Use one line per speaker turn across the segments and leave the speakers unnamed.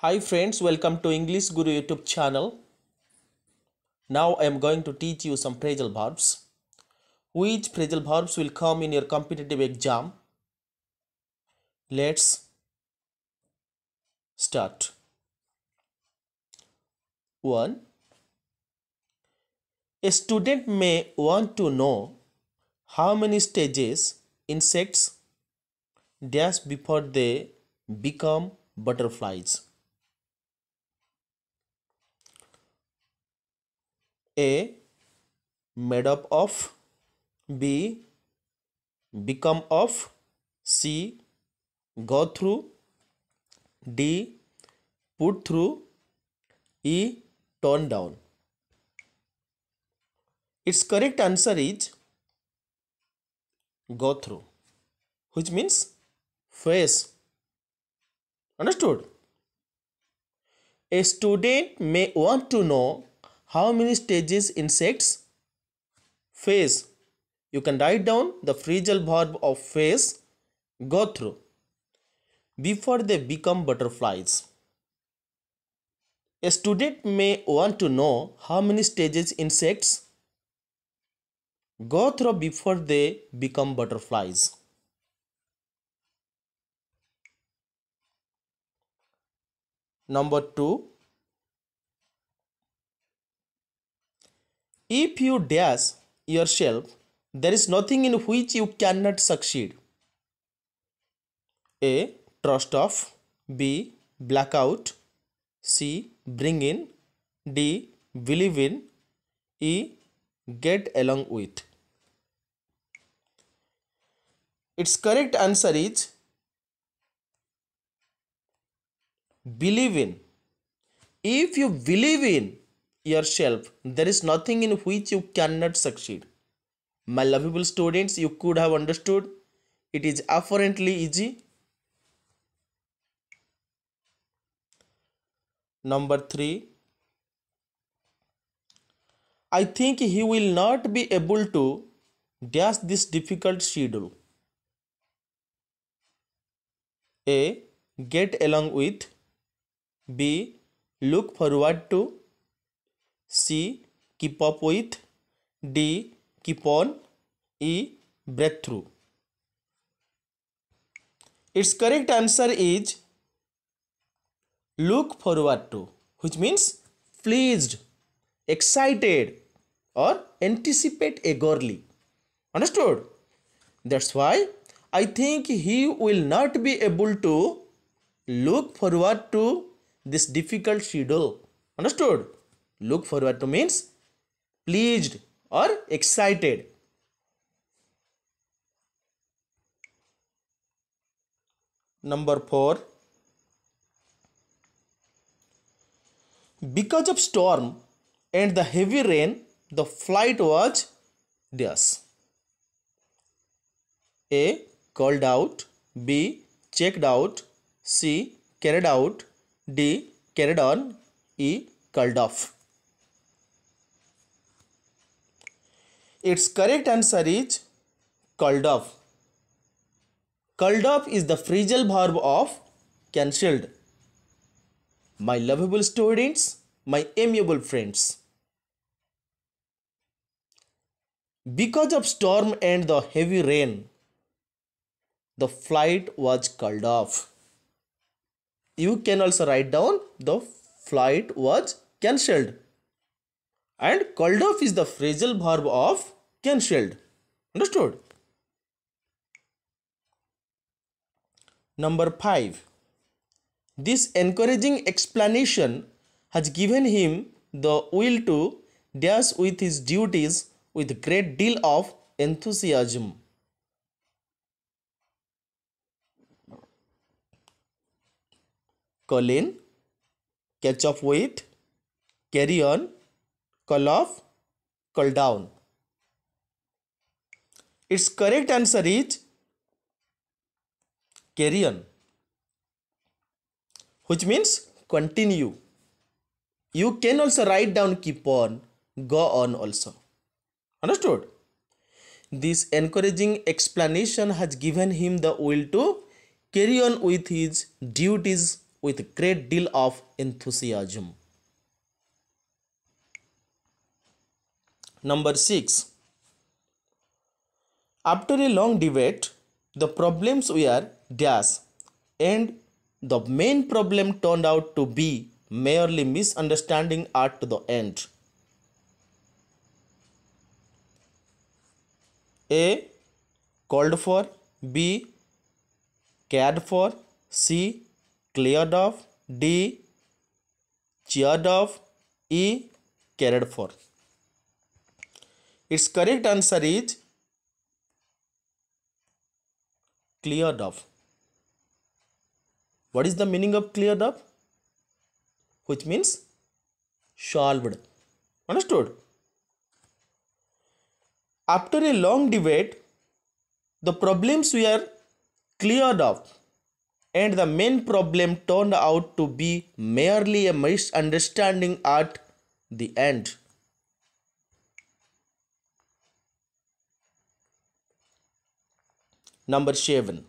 Hi friends, welcome to English Guru YouTube channel. Now I am going to teach you some phrasal verbs. Which phrasal verbs will come in your competitive exam? Let's start. 1. A student may want to know how many stages insects dash before they become butterflies. A. Made up of B. Become of C. Go through D. Put through E. Turn down. Its correct answer is go through, which means face. Understood? A student may want to know how many stages insects phase you can write down the phrasal verb of phase go through before they become butterflies a student may want to know how many stages insects go through before they become butterflies number 2 If you dash yourself, there is nothing in which you cannot succeed. A. Trust off. B. Blackout. C. Bring in. D. Believe in. E. Get along with. Its correct answer is believe in. If you believe in yourself. There is nothing in which you cannot succeed. My lovable students, you could have understood. It is apparently easy. Number 3 I think he will not be able to dash this difficult schedule. A. Get along with. B. Look forward to. C. Keep up with. D. Keep on. E. Breakthrough. Its correct answer is look forward to, which means pleased, excited, or anticipate eagerly. Understood? That's why I think he will not be able to look forward to this difficult schedule. Understood? Look forward to means pleased or excited. Number 4. Because of storm and the heavy rain, the flight was theirs. A. Called out. B. Checked out. C. Carried out. D. Carried on. E. Called off. Its correct answer is "called off." Called off is the phrasal verb of cancelled. My lovable students, my amiable friends. Because of storm and the heavy rain, the flight was called off. You can also write down the flight was cancelled. And called off is the phrasal verb of cancelled understood number 5 this encouraging explanation has given him the will to dash with his duties with great deal of enthusiasm call in, catch up with, carry on, call off, call down. Its correct answer is carry on, which means continue. You can also write down keep on, go on also. Understood? This encouraging explanation has given him the will to carry on with his duties with a great deal of enthusiasm. Number 6 after a long debate, the problems were dash and the main problem turned out to be merely misunderstanding at the end. A called for, B cared for, C cleared off, D cheered off, E cared for. Its correct answer is cleared up. What is the meaning of cleared up? Which means solved. Understood? After a long debate, the problems were cleared up and the main problem turned out to be merely a misunderstanding at the end. Number 7.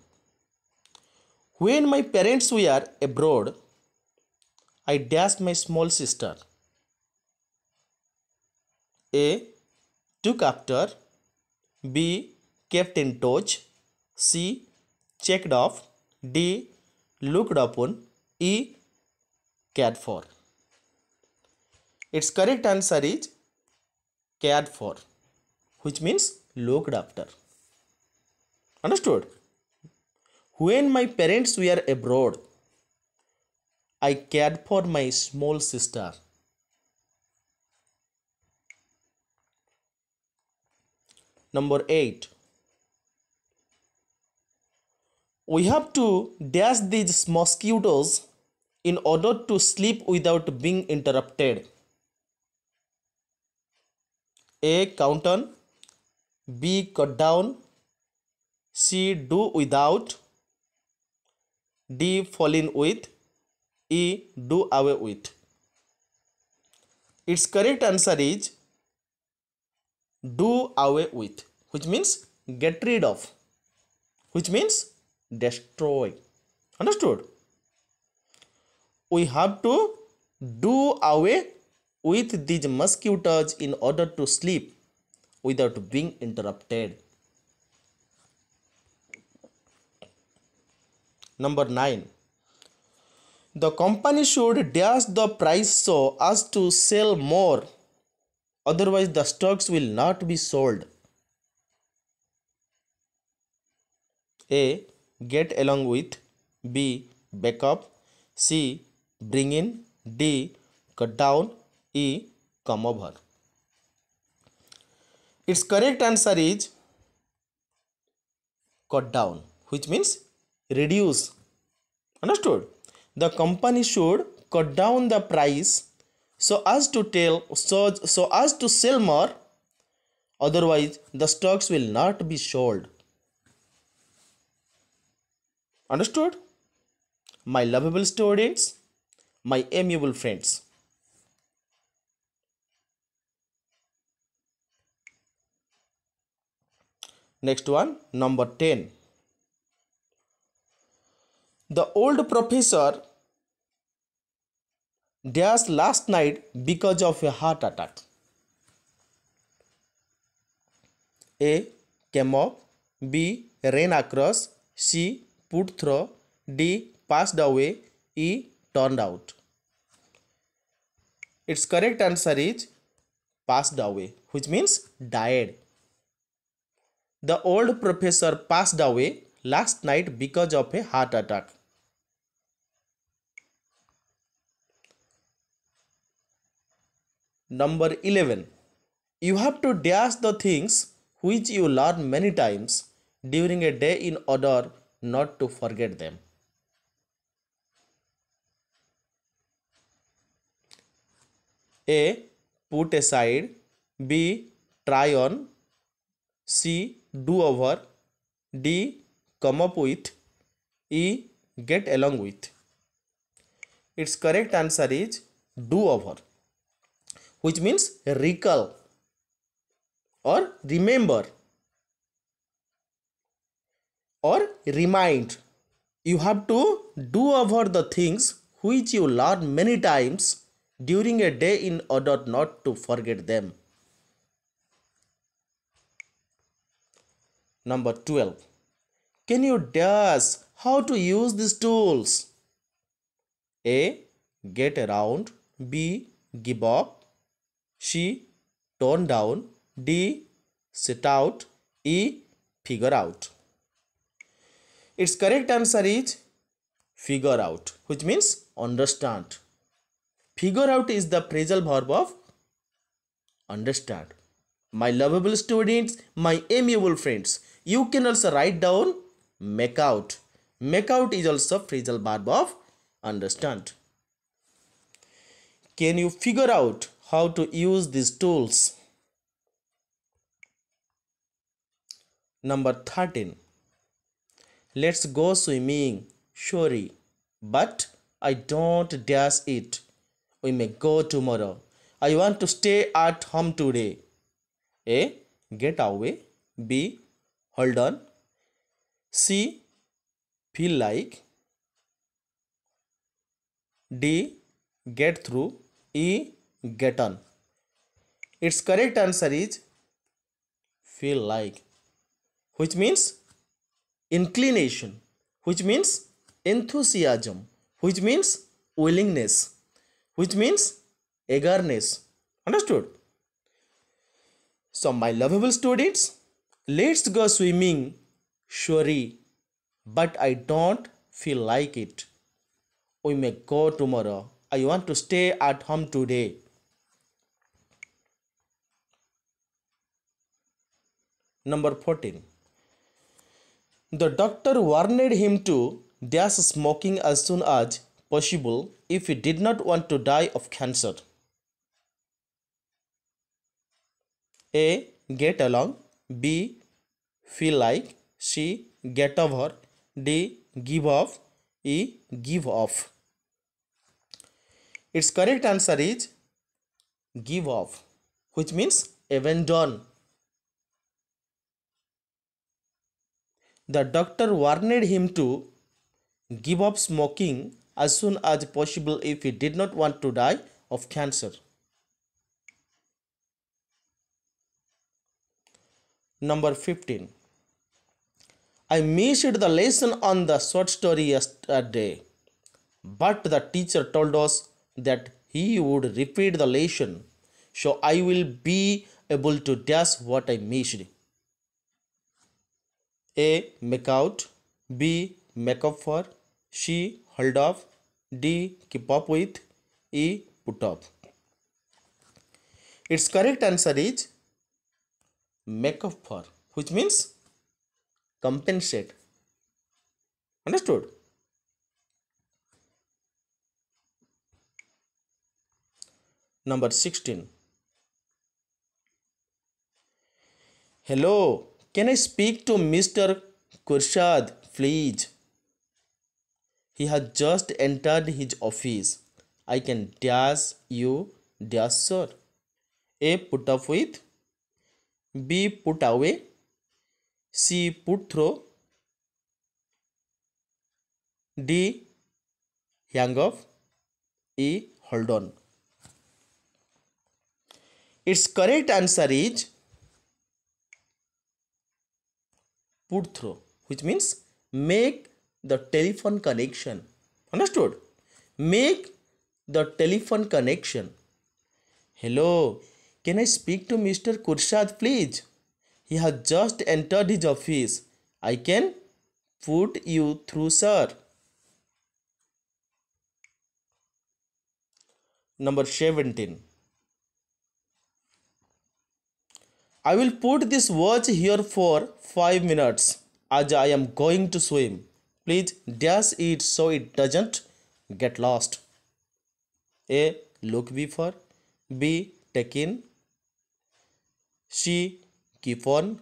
When my parents were abroad, I dashed my small sister. A. Took after. B. Kept in touch. C. Checked off. D. Looked upon. E. Cared for. Its correct answer is cared for, which means looked after understood when my parents were abroad i cared for my small sister number 8 we have to dash these mosquitoes in order to sleep without being interrupted a count on b cut down C. Do without. D. Fall in with. E. Do away with. Its correct answer is do away with, which means get rid of, which means destroy. Understood? We have to do away with these mosquitoes in order to sleep without being interrupted. Number 9. The company should dash the price so as to sell more, otherwise, the stocks will not be sold. A. Get along with. B. Back up. C. Bring in. D. Cut down. E. Come over. Its correct answer is cut down, which means reduce. Understood? The company should cut down the price so as to tell so, so as to sell more otherwise the stocks will not be sold understood my lovable students my amiable friends next one number 10 the old professor dies last night because of a heart attack. A. Came up. B. Ran across. C. Put through. D. Passed away. E. Turned out. Its correct answer is passed away, which means died. The old professor passed away last night because of a heart attack. Number 11. You have to dash the things which you learn many times during a day in order not to forget them. A. Put aside. B. Try on. C. Do over. D. Come up with. E. Get along with. Its correct answer is do over which means recall or remember or remind you have to do over the things which you learn many times during a day in order not to forget them number 12 can you dash how to use these tools a get around b give up she tone down. D sit out. E figure out. Its correct answer is figure out, which means understand. Figure out is the phrasal verb of understand. My lovable students, my amiable friends, you can also write down make out. Make out is also phrasal verb of understand. Can you figure out how to use these tools number 13 let's go swimming surely but i don't dare it we may go tomorrow i want to stay at home today a get away b hold on c feel like d get through e get on its correct answer is feel like which means inclination which means enthusiasm which means willingness which means eagerness understood so my lovable students let's go swimming surely but i don't feel like it we may go tomorrow i want to stay at home today Number 14. The doctor warned him to dash smoking as soon as possible if he did not want to die of cancer. A. Get along. B. Feel like. C. Get over. D. Give up. E. Give off. Its correct answer is give off, which means abandon. done. The doctor warned him to give up smoking as soon as possible if he did not want to die of cancer. Number 15. I missed the lesson on the short story yesterday, but the teacher told us that he would repeat the lesson, so I will be able to guess what I missed. A. Make out. B. Make up for. C. Hold off. D. Keep up with. E. Put up. Its correct answer is make up for, which means compensate. Understood? Number 16. Hello, can I speak to Mr. Kurshad, please? He has just entered his office. I can dash you, dash sir. A. Put up with. B. Put away. C. Put through. D. Hang off. E. Hold on. Its correct answer is put through which means make the telephone connection understood make the telephone connection hello can i speak to mr kurshad please he has just entered his office i can put you through sir number 17 I will put this watch here for 5 minutes as I am going to swim. Please dash it so it doesn't get lost. A. Look before. B. Take in. C. Keep on.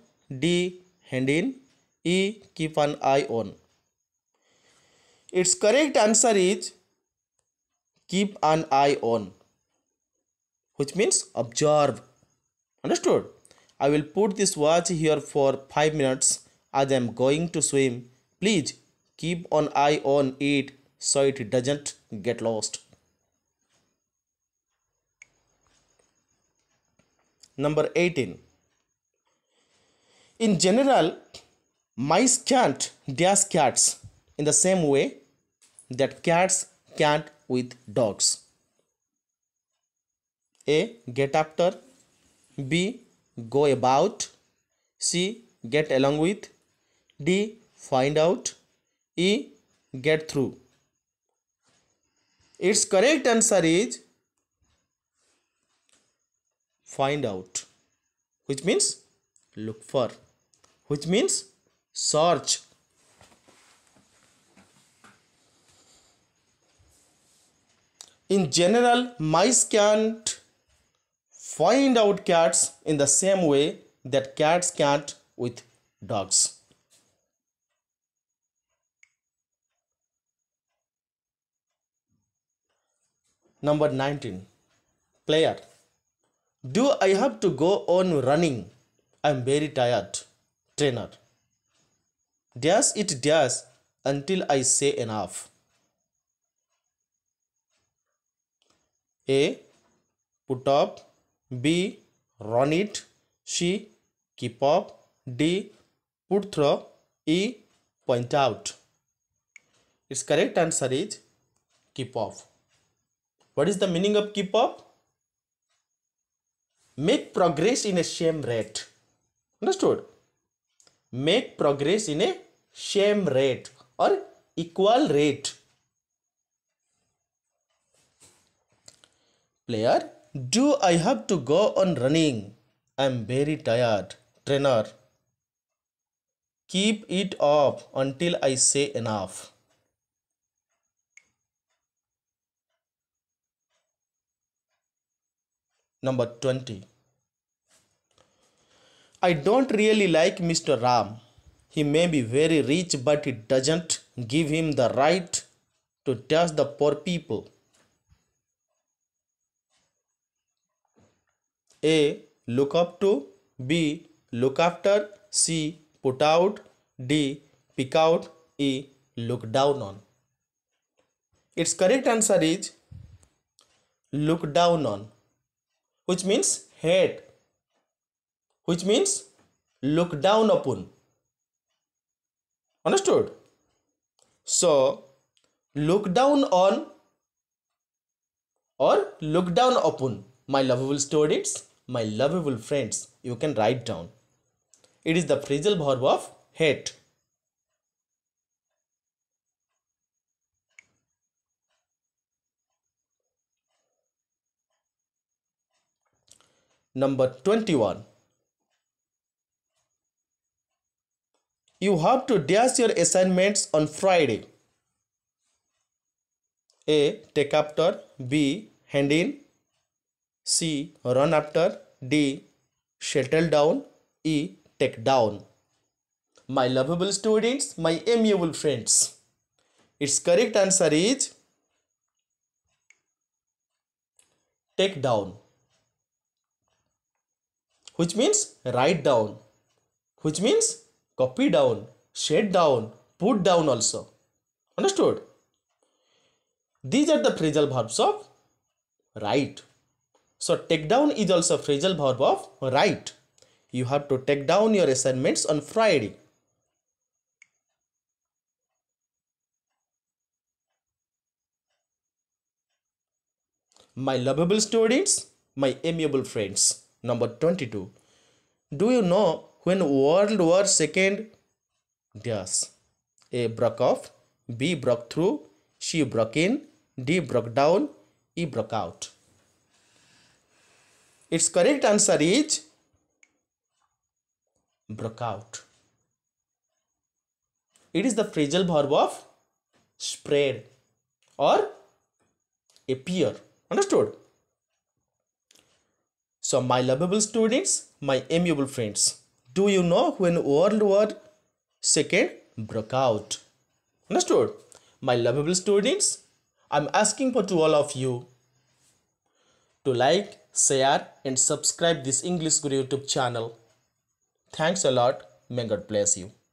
D. Hand in. E. Keep an eye on. Its correct answer is keep an eye on, which means observe. Understood? I will put this watch here for 5 minutes as I am going to swim. Please keep an eye on it so it doesn't get lost. Number 18. In general, mice can't dash cats in the same way that cats can't with dogs. A. Get after. B go about c get along with d find out e get through its correct answer is find out which means look for which means search in general mice can't find out cats in the same way that cats can't with dogs. Number 19. Player. Do I have to go on running? I'm very tired. Trainer. Does it does until I say enough. A. Put up B run it C keep up D put through E point out its correct answer is keep up what is the meaning of keep up make progress in a same rate understood make progress in a same rate और equal rate player Do I have to go on running? I'm very tired. Trainer. Keep it up until I say enough. Number 20. I don't really like Mr. Ram. He may be very rich, but it doesn't give him the right to touch the poor people. A. Look up to. B. Look after. C. Put out. D. Pick out. E. Look down on. Its correct answer is look down on, which means hate, which means look down upon. Understood? So, look down on or look down upon, my lovable students my lovable friends, you can write down. It is the phrasal verb of hate. Number 21. You have to dash your assignments on Friday. A. Take after. B. Hand in. C. Run after. D. Shuttle down. E. Take down. My lovable students, my amiable friends. Its correct answer is take down which means write down which means copy down shade down put down also understood these are the phrasal verbs of write so take down is also phrasal verb of write. You have to take down your assignments on Friday. My lovable students, my amiable friends. Number 22. Do you know when World War II? Yes. A broke off, B broke through, she broke in, D broke down, E broke out. Its correct answer is broke out. It is the phrasal verb of spread or appear. Understood? So, my lovable students, my amiable friends, do you know when World War Second broke out? Understood? My lovable students, I'm asking for to all of you to like, share and subscribe this English Guru YouTube channel. Thanks a lot. May God bless you.